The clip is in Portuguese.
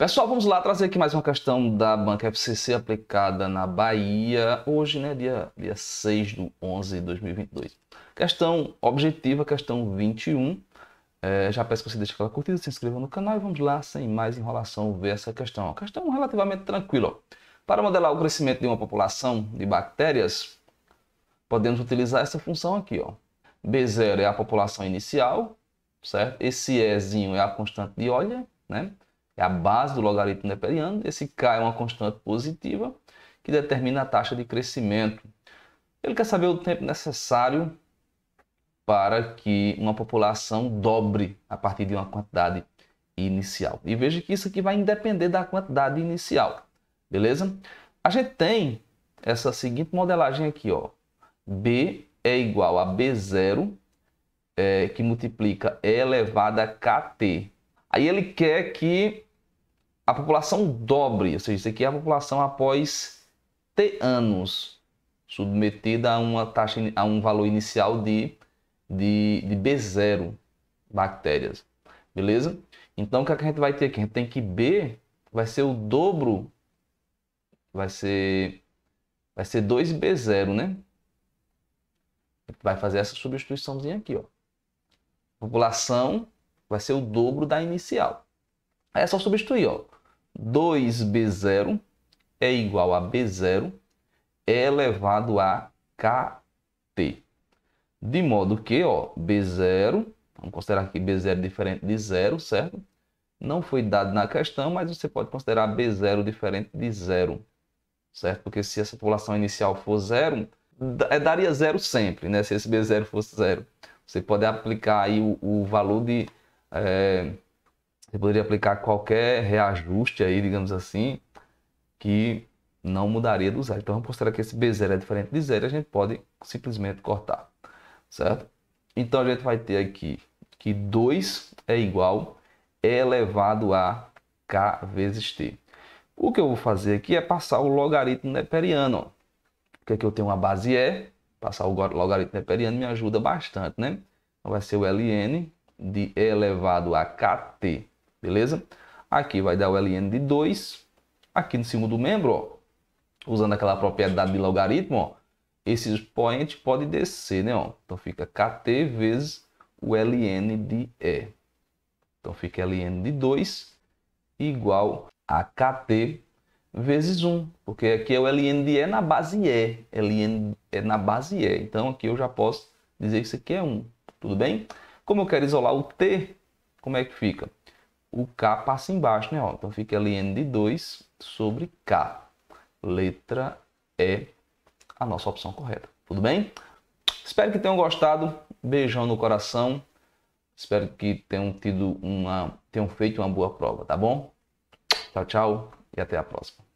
Pessoal, vamos lá trazer aqui mais uma questão da banca FCC aplicada na Bahia, hoje, né, dia, dia 6 do 11 de 2022. Questão objetiva, questão 21. É, já peço que você deixe aquela curtida, se inscreva no canal e vamos lá, sem mais enrolação, ver essa questão. A questão relativamente tranquila. Para modelar o crescimento de uma população de bactérias, podemos utilizar essa função aqui. Ó. B0 é a população inicial, certo? Esse Ezinho é a constante de Euler, né? é a base do logaritmo neperiano. Esse k é uma constante positiva que determina a taxa de crescimento. Ele quer saber o tempo necessário para que uma população dobre a partir de uma quantidade inicial. E veja que isso aqui vai depender da quantidade inicial, beleza? A gente tem essa seguinte modelagem aqui, ó. B é igual a B0, é, eh, que multiplica E elevado a KT. Aí ele quer que a população dobre, ou seja, isso aqui é a população após T anos, submetida a uma taxa, a um valor inicial de, de, de B0 bactérias, beleza? Então, o que, é que a gente vai ter aqui? A gente tem que B vai ser o dobro, vai ser, vai ser 2B0, né? Vai fazer essa substituiçãozinha aqui, ó. População vai ser o dobro da inicial. Aí é só substituir, ó. 2b0 é igual a b0 é elevado a kt. De modo que, ó, b0, vamos considerar aqui b0 é diferente de zero, certo? Não foi dado na questão, mas você pode considerar b0 diferente de zero, certo? Porque se essa população inicial for zero, é, daria zero sempre, né? Se esse b0 fosse zero. Você pode aplicar aí o, o valor de... É você poderia aplicar qualquer reajuste aí, digamos assim, que não mudaria do zero. Então vamos considerar que esse B0 é diferente de zero, a gente pode simplesmente cortar, certo? Então a gente vai ter aqui que 2 é igual e elevado a k vezes t. O que eu vou fazer aqui é passar o logaritmo neperiano. Porque aqui é eu tenho uma base E, passar o logaritmo neperiano me ajuda bastante, né? Então vai ser o ln de e elevado a kt beleza? Aqui vai dar o ln de 2. Aqui no segundo membro, ó, usando aquela propriedade de logaritmo, ó, esse expoente pode descer, né? Ó? Então fica kt vezes o ln de E. Então fica ln de 2 igual a kt vezes 1, porque aqui é o ln de E na base E, é ln é na base E. Então aqui eu já posso dizer que isso aqui é 1, tudo bem? Como eu quero isolar o T, como é que fica? o K passa embaixo, né? Ó, então fica N de 2 sobre K. Letra é a nossa opção correta. Tudo bem? Espero que tenham gostado. Beijão no coração. Espero que tenham tido uma, tenham feito uma boa prova, tá bom? Tchau, tchau e até a próxima.